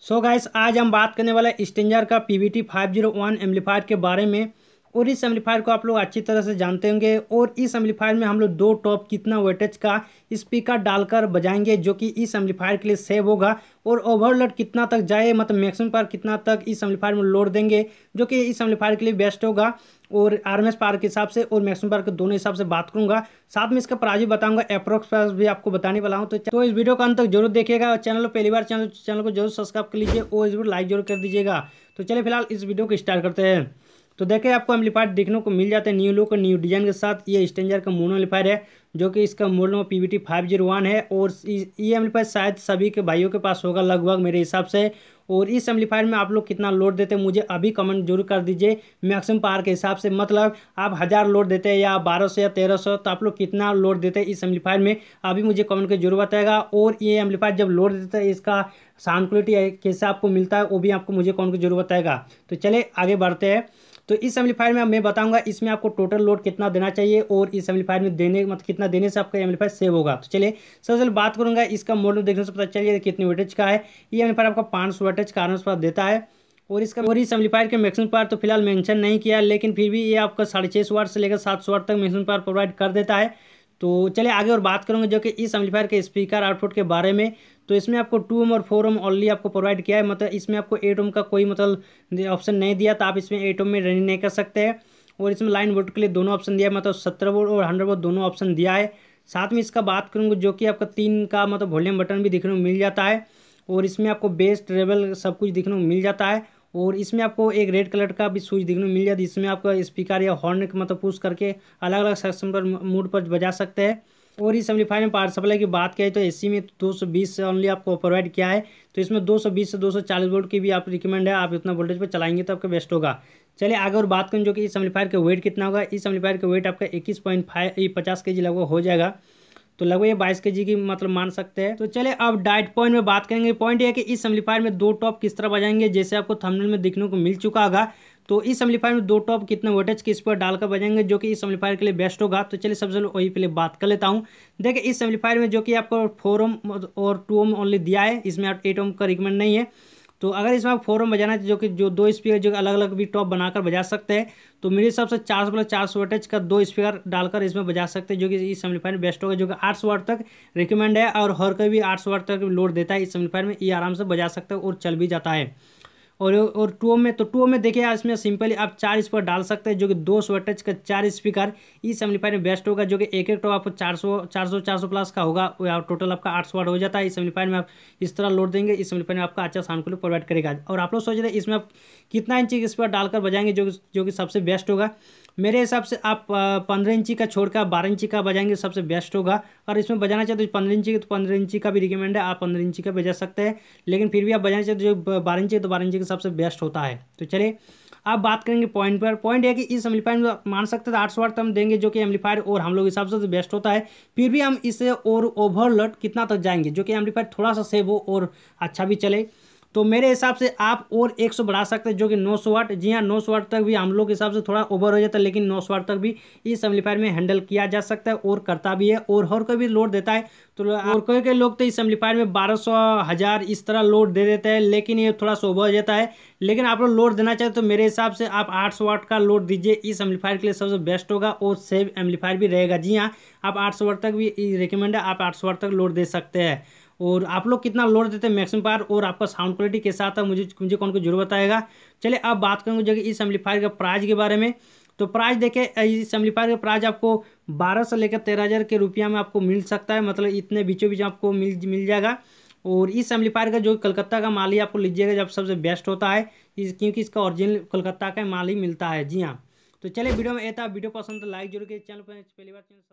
सो so guys आज हम बात करने वाले स्टेंजर का P V T five zero one amplifier के बारे में और इस एम्पलीफायर को आप लोग अच्छी तरह से जानते होंगे और इस एम्पलीफायर में हम लोग दो टॉप कितना वेटेज का स्पीकर डालकर बजाएंगे जो कि इस एम्पलीफायर के लिए सेव होगा और ओवरलोड कितना तक जाए मतलब मैक्सिमम पर कितना तक इस एम्पलीफायर में लोड देंगे जो कि इस एम्पलीफायर के लिए बेस्ट होगा और आर एम एस पार के हिसाब से और मैक्सिमम पार के दोनों हिसाब से बात करूंगा साथ में इसका प्राइस भी बताऊंगा अप्रोक्स प्राइस भी आपको बताने वाला हूं तो, तो इस वीडियो का अंत तक जरूर देखिएगा और चैनल पहली बार चैनल चैनल को जरूर सब्सक्राइब कर लीजिए और इस वीडियो लाइक जरूर कर दीजिएगा तो चलिए फिलहाल इस वीडियो को स्टार्ट करते हैं तो देखिए आपको एम्पलीफायर देखने को मिल जाता है न्यू लुक न्यू डिजाइन के साथ ये स्टेंजर का मोनो एम्पलीफायर है जो कि इसका model number P V T five zero one है और ये एम्पलीफायर शायद सभी के भाइयों के पास होगा लगभग मेरे हिसाब से और इस एम्पलीफायर में आप लोग कितना लोड देते हैं मुझे अभी कमेंट जरूर कर दीजिए मैक्सिमम पार के हिसाब से मतलब आप हज़ार लोड देते हैं या बारह सौ या तेरह सौ तो आप लोग कितना लोड देते हैं इस एम्पलीफायर में अभी मुझे कमेंट के जरूर बताएगा और ये एम्पलीफायर जब लोड देता है इसका साउंड क्वालिटी कैसे आपको मिलता है वो भी आपको मुझे कमेंट के जरूर बताएगा तो चले आगे बढ़ते हैं तो इस एम्पलीफायर में मैं बताऊंगा इसमें आपको टोटल लोड कितना देना चाहिए और इस एम्पलीफायर में देने मतलब कितना देने से आपका एम्पलीफायर सेव होगा तो चलिए सबसे पहले बात करूँगा इसका मॉडल देखने से पता चलिए कितनी वोटेज का है ये एम्पलीफायर आपका पाँच सौ वोटेज का आरम्स देता है और इसका और इस एम्पलीफायर के मैक्सिमम पावर तो फिलहाल मैंशन नहीं किया लेकिन फिर भी ये आपका साढ़े छः सौ वाट से लेकर सात सौ वाट तक मैक्सिमम पावर प्रोवाइड कर देता है तो चलिए आगे और बात करूँगा जो कि इस एम्पलीफायर के स्पीकर आउटपुट के बारे में तो इसमें आपको टू ओम और फोर ओम ऑनली आपको प्रोवाइड किया है मतलब इसमें आपको एट ओम का कोई मतलब ऑप्शन नहीं दिया तो आप इसमें एट ओम में रनिंग नहीं कर सकते हैं और इसमें लाइन वोट के लिए दोनों ऑप्शन दिया है मतलब सत्रह वोट और हंड्रेड वोट दोनों ऑप्शन दिया है साथ में इसका बात करूँगा जो कि आपका तीन का मतलब वॉल्यूम बटन भी देखने को मिल जाता है और इसमें आपको बेस्ट ट्रेवल सब कुछ देखने को मिल जाता है और इसमें आपको एक रेड कलर का भी स्विच देखने को मिल जाता है जिसमें आपका स्पीकर या हॉर्न मतलब पुश करके अलग अलग सेक्शन पर मूड पर बजा सकते हैं और इस में पावर सप्लाई की बात करें तो एसी में दो सौ बीस से ओनली आपको प्रोवाइड किया है तो इसमें दो सौ बीस से दो सौ चालीस वोल्ट की भी आप रिकमेंड है आप इतना वोल्टेज पर चलाएंगे तो आपका बेस्ट होगा चलिए आगे और बात करें जो कि इस एम्पलीफायर का वेट कितना होगा इस एम्पलीफायर का वेट आपका इक्कीस पॉइंट फाइव पचास के जी लगभग हो जाएगा तो लगभग ये बाईस के जी की मतलब मान सकते हैं तो चले अब डाइट पॉइंट में बात करेंगे पॉइंट ये कि इस एम्पलीफायर में दो टॉप किस तरह बजाएंगे जैसे आपको थंबनेल में देखने को मिल चुका होगा तो इस एम्पलीफायर में दो टॉप कितने वोटेज इस पर डालकर बजेंगे जो कि इस एम्पलीफायर के लिए बेस्ट होगा तो चलिए सबसे पहले वही पहले बात कर लेता हूँ देखिए इस एम्पलीफायर में जो कि आपको फोर ओम और टू ओम ओनली दिया है इसमें आप एट ओम का रिकमेंड नहीं है तो अगर इसमें आप फोर ओम बजाना जो कि जो दो स्पीकर जो अलग अलग भी टॉप बनाकर बजा सकते हैं तो मेरे हिसाब से चार प्लस चार सौ वोटेज का दो स्पीकर डालकर इसमें बजा सकते हैं जो कि इस एम्पलीफायर में बेस्ट होगा जो कि आठ वाट तक रिकमेंड है और हर कोई भी आठ वाट तक लोड देता है इस एम्पलीफायर में ये आराम से बजा सकते हैं और चल भी जाता है और और टू में तो टू में देखिए इसमें सिंपली आप चार स्पीकर डाल सकते हैं जो कि दो सौ टच का चार स्पीकर इस एम्पलीफायर में बेस्ट होगा जो कि एक एक टॉप आपको चार सौ चार सौ चार सौ प्लस का होगा और टोटल आपका आठ सौ वाट हो जाता है इस एम्पलीफायर में आप इस तरह लोड देंगे इस एम्पलीफायर में आपका अच्छा साउंड क्लिप प्रोवाइड करेगा और आप लोग सोच रहे इसमें आप कितना इंची स्पीकर डालकर बजाएंगे जो जो कि सबसे बेस्ट होगा मेरे हिसाब से आप पंद्रह इंची का छोड़कर बारह इंची का बजाएंगे सबसे बेस्ट होगा और इसमें बजाना चाहते हो पंद्रह इंची तो पंद्रह इंची तो का भी रिकमेंड है आप पंद्रह इंची का बजा सकते हैं लेकिन फिर भी आप बजाना चाहते हो जो बारह इंची तो बारह इंची का सबसे बेस्ट होता है तो चलिए अब बात करेंगे पॉइंट पर पॉइंट है कि इस एम्पलीफायर में मान सकते थे आठ सौ वाट हम देंगे जो कि एम्पलीफायर और हम लोग हिसाब से बेस्ट तो होता है फिर भी हम इसे और ओवरलोड कितना तक जाएंगे जो कि एम्पलीफायर थोड़ा सा सेव हो और अच्छा भी चले तो मेरे हिसाब से आप और 100 बढ़ा सकते हैं जो कि 900 वाट जी हाँ सौ वाट तक भी हम लोग के हिसाब से थोड़ा ओवर हो जाता है लेकिन 900 वाट तक भी इस एम्पलीफायर में हैंडल किया जा सकता है और करता भी है और हर कोई भी लोड देता है तो और कोई कई लोग तो इस एम्पलीफायर में बारह सौ हज़ार इस तरह लोड दे देते हैं लेकिन ये थोड़ा सा ओवर हो जाता है लेकिन आप लोग लोड देना चाहते तो मेरे हिसाब से आप सौ वाट का लोड दीजिए इस एम्पलीफायर के लिए सबसे बेस्ट होगा और सेव एम्पलीफायर भी रहेगा जी हाँ आप सौ वाट तक भी रिकमेंड है आप सौ वाट तक लोड दे सकते हैं और आप लोग कितना लोड देते हैं मैक्सिमम पार और आपका साउंड क्वालिटी कैसा आता है मुझे मुझे कौन को जरूर बताएगा चलिए अब बात करूँगा जो इस एम्पलीफायर के प्राइस के बारे में तो प्राइस देखे इस एम्पलीफायर का प्राइस आपको बारह से लेकर तेरह हज़ार के रुपया में आपको मिल सकता है मतलब इतने बीचों बीच आपको मिल मिल जाएगा और इस एम्पलीफायर का जो कलकत्ता का माल ही आपको लीजिएगा जब सबसे बेस्ट होता है इस क्योंकि इसका ओरिजिनल कलकत्ता का माल ही मिलता है जी हाँ तो चलिए वीडियो में ये था वीडियो पसंद तो लाइक जरूर कीजिए चैनल पर तो पहली बार चैनल